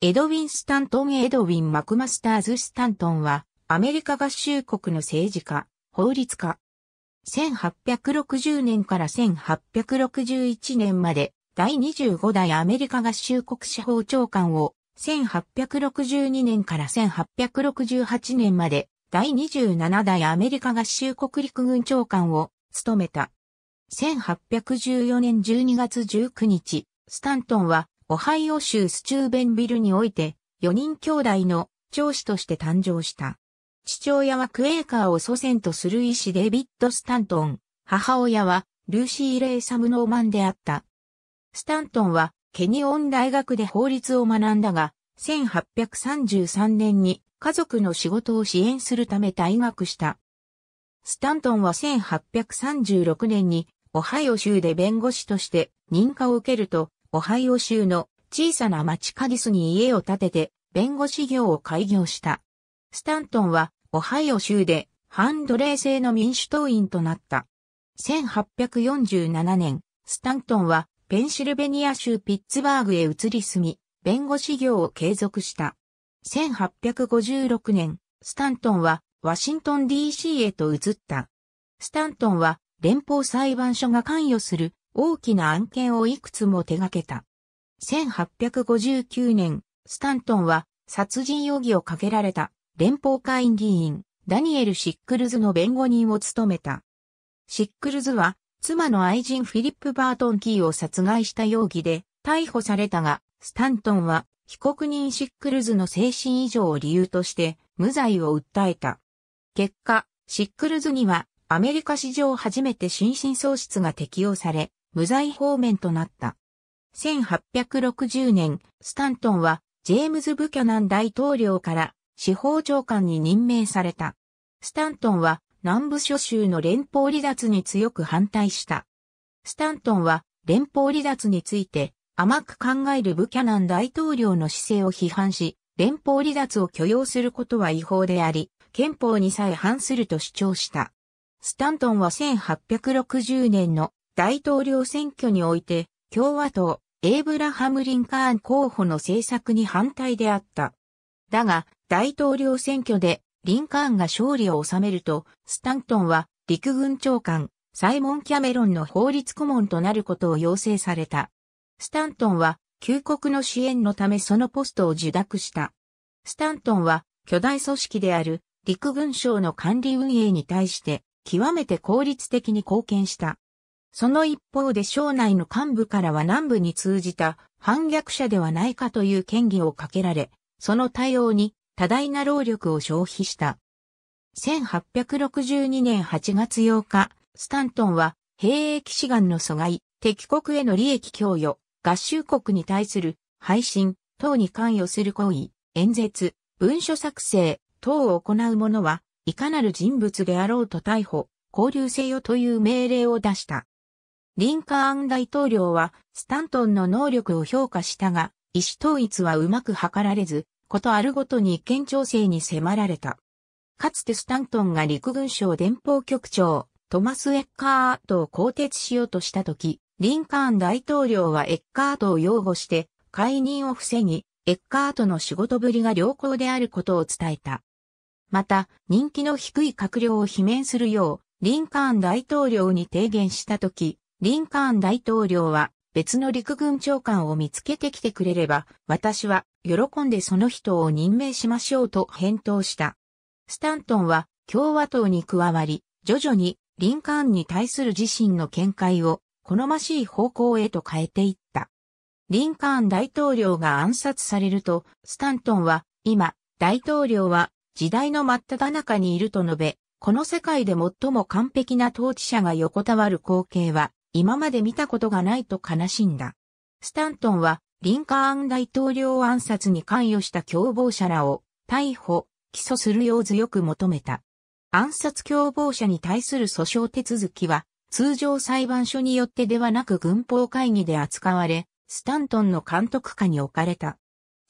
エドウィン・スタントン・エドウィン・マクマスターズ・スタントンは、アメリカ合衆国の政治家、法律家。1860年から1861年まで、第25代アメリカ合衆国司法長官を、1862年から1868年まで、第27代アメリカ合衆国陸軍長官を務めた。1814年12月19日、スタントンはオハイオ州スチューベンビルにおいて、4人兄弟の長子として誕生した。父親はクエーカーを祖先とする医師デビッド・スタントン。母親はルーシー・レイ・サムノーマンであった。スタントンはケニオン大学で法律を学んだが、1833年に家族の仕事を支援するため退学した。スタントンは1836年にオハイオ州で弁護士として認可を受けると、オハイオ州の小さな町カディスに家を建てて弁護士業を開業した。スタントンはオハイオ州で反奴隷制の民主党員となった。1847年、スタントンはペンシルベニア州ピッツバーグへ移り住み、弁護士業を継続した。1856年、スタントンはワシントン DC へと移った。スタントンは連邦裁判所が関与する大きな案件をいくつも手掛けた。1859年、スタントンは殺人容疑をかけられた連邦会議員ダニエル・シックルズの弁護人を務めた。シックルズは妻の愛人フィリップ・バートン・キーを殺害した容疑で逮捕されたが、スタントンは被告人シックルズの精神異常を理由として無罪を訴えた。結果、シックルズにはアメリカ史上初めて心神喪失が適用され、無罪方面となった。1860年、スタントンはジェームズ・ブキャナン大統領から司法長官に任命された。スタントンは南部諸州の連邦離脱に強く反対した。スタントンは連邦離脱について甘く考えるブキャナン大統領の姿勢を批判し、連邦離脱を許容することは違法であり、憲法にさえ反すると主張した。スタントンは1860年の大統領選挙において、共和党、エイブラハム・リンカーン候補の政策に反対であった。だが、大統領選挙で、リンカーンが勝利を収めると、スタントンは、陸軍長官、サイモン・キャメロンの法律顧問となることを要請された。スタントンは、旧国の支援のためそのポストを受諾した。スタントンは、巨大組織である陸軍省の管理運営に対して、極めて効率的に貢献した。その一方で省内の幹部からは南部に通じた反逆者ではないかという権疑をかけられ、その対応に多大な労力を消費した。1862年8月8日、スタントンは兵役志願の阻害、敵国への利益供与、合衆国に対する配信等に関与する行為、演説、文書作成等を行う者は、いかなる人物であろうと逮捕、交流せよという命令を出した。リンカーン大統領は、スタントンの能力を評価したが、意思統一はうまく図られず、ことあるごとに意見調整に迫られた。かつてスタントンが陸軍省連邦局長、トマス・エッカートを更迭しようとしたとき、リンカーン大統領はエッカートを擁護して、解任を防ぎ、エッカートの仕事ぶりが良好であることを伝えた。また、人気の低い閣僚を罷免するよう、リンカーン大統領に提言したとき、リンカーン大統領は別の陸軍長官を見つけてきてくれれば、私は喜んでその人を任命しましょうと返答した。スタントンは共和党に加わり、徐々にリンカーンに対する自身の見解を好ましい方向へと変えていった。リンカーン大統領が暗殺されると、スタントンは今、大統領は時代の真っ只中にいると述べ、この世界で最も完璧な統治者が横たわる光景は今まで見たことがないと悲しんだ。スタントンは、リンカーン大統領暗殺に関与した共謀者らを逮捕、起訴するよう強く求めた。暗殺共謀者に対する訴訟手続きは、通常裁判所によってではなく軍法会議で扱われ、スタントンの監督下に置かれた。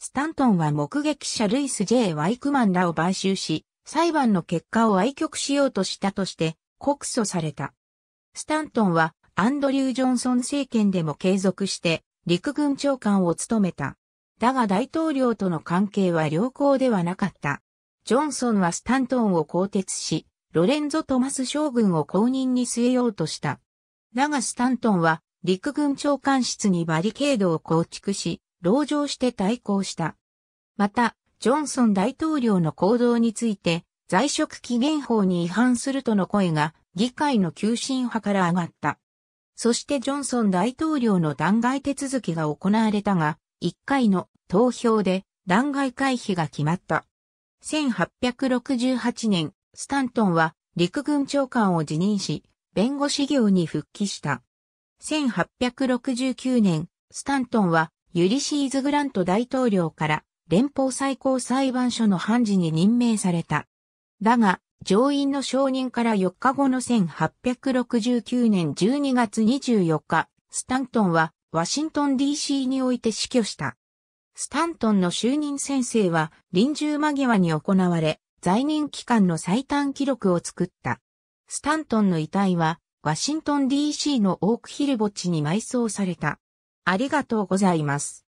スタントンは目撃者ルイス・ J・ ワイクマンらを買収し、裁判の結果を愛曲しようとしたとして告訴された。スタントンはアンドリュー・ジョンソン政権でも継続して陸軍長官を務めた。だが大統領との関係は良好ではなかった。ジョンソンはスタントンを更迭し、ロレンゾ・トマス将軍を公認に据えようとした。だがスタントンは陸軍長官室にバリケードを構築し、籠城して対抗した。また、ジョンソン大統領の行動について、在職期限法に違反するとの声が議会の急進派から上がった。そしてジョンソン大統領の弾劾手続きが行われたが、1回の投票で弾劾回避が決まった。1868年、スタントンは陸軍長官を辞任し、弁護士業に復帰した。1869年、スタントンはユリシーズ・グラント大統領から連邦最高裁判所の判事に任命された。だが、上院の承認から4日後の1869年12月24日、スタントンはワシントン DC において死去した。スタントンの就任宣誓は臨終間際に行われ、在任期間の最短記録を作った。スタントンの遺体はワシントン DC のオークヒル墓地に埋葬された。ありがとうございます。